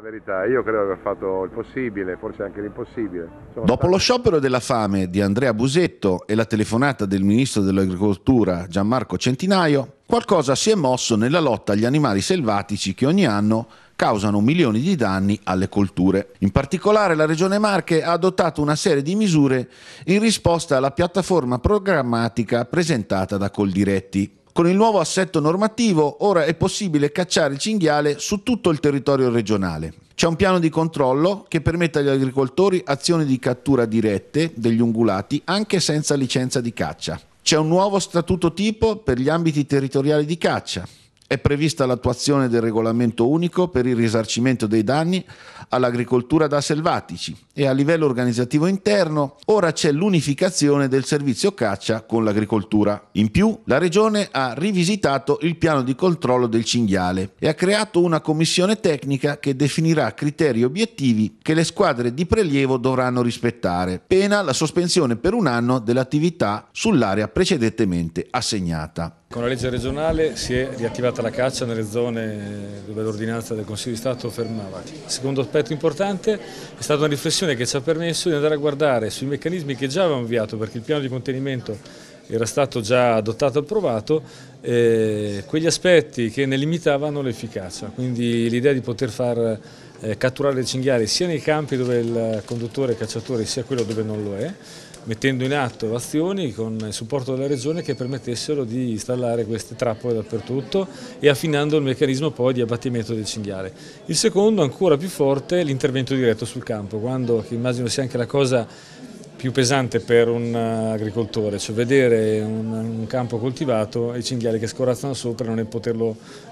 la verità, io credo di aver fatto il possibile, forse anche l'impossibile. Sono Dopo stato... lo sciopero della fame di Andrea Busetto e la telefonata del ministro dell'agricoltura Gianmarco Centinaio, qualcosa si è mosso nella lotta agli animali selvatici che ogni anno causano milioni di danni alle colture. In particolare la Regione Marche ha adottato una serie di misure in risposta alla piattaforma programmatica presentata da Coldiretti. Con il nuovo assetto normativo ora è possibile cacciare il cinghiale su tutto il territorio regionale. C'è un piano di controllo che permette agli agricoltori azioni di cattura dirette degli ungulati anche senza licenza di caccia. C'è un nuovo statuto tipo per gli ambiti territoriali di caccia. È prevista l'attuazione del regolamento unico per il risarcimento dei danni all'agricoltura da selvatici e a livello organizzativo interno ora c'è l'unificazione del servizio caccia con l'agricoltura. In più, la Regione ha rivisitato il piano di controllo del cinghiale e ha creato una commissione tecnica che definirà criteri e obiettivi che le squadre di prelievo dovranno rispettare, pena la sospensione per un anno dell'attività sull'area precedentemente assegnata. Con la legge regionale si è riattivata la caccia nelle zone dove l'ordinanza del Consiglio di Stato fermava. Il secondo aspetto importante è stata una riflessione che ci ha permesso di andare a guardare sui meccanismi che già avevamo avviato perché il piano di contenimento era stato già adottato e approvato, eh, quegli aspetti che ne limitavano l'efficacia, quindi l'idea di poter far eh, catturare le cinghiali sia nei campi dove il conduttore cacciatore sia quello dove non lo è, mettendo in atto azioni con il supporto della Regione che permettessero di installare queste trappole dappertutto e affinando il meccanismo poi di abbattimento del cinghiale. Il secondo, ancora più forte, è l'intervento diretto sul campo, quando, che immagino sia anche la cosa più pesante per un eh, agricoltore, cioè vedere un, un campo coltivato e i cinghiali che scorazzano sopra e non,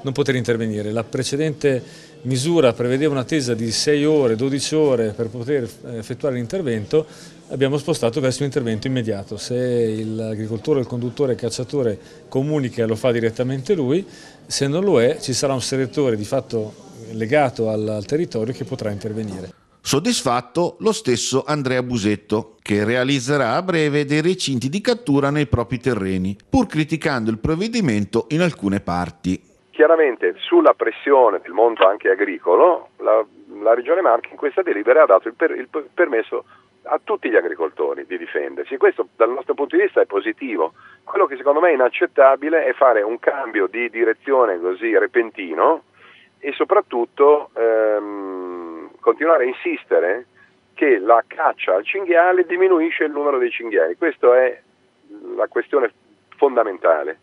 non poter intervenire. La precedente misura prevedeva un'attesa di 6 ore, 12 ore per poter eh, effettuare l'intervento, abbiamo spostato verso un intervento immediato. Se l'agricoltore, il conduttore, il cacciatore comunica e lo fa direttamente lui, se non lo è ci sarà un selettore di fatto legato al, al territorio che potrà intervenire. Soddisfatto lo stesso Andrea Busetto, che realizzerà a breve dei recinti di cattura nei propri terreni, pur criticando il provvedimento in alcune parti. Chiaramente sulla pressione del mondo anche agricolo, la, la Regione Marche in questa delibera ha dato il, per, il permesso a tutti gli agricoltori di difendersi. Questo dal nostro punto di vista è positivo. Quello che secondo me è inaccettabile è fare un cambio di direzione così repentino e soprattutto ehm, continuare a insistere che la caccia al cinghiale diminuisce il numero dei cinghiali. Questa è la questione fondamentale.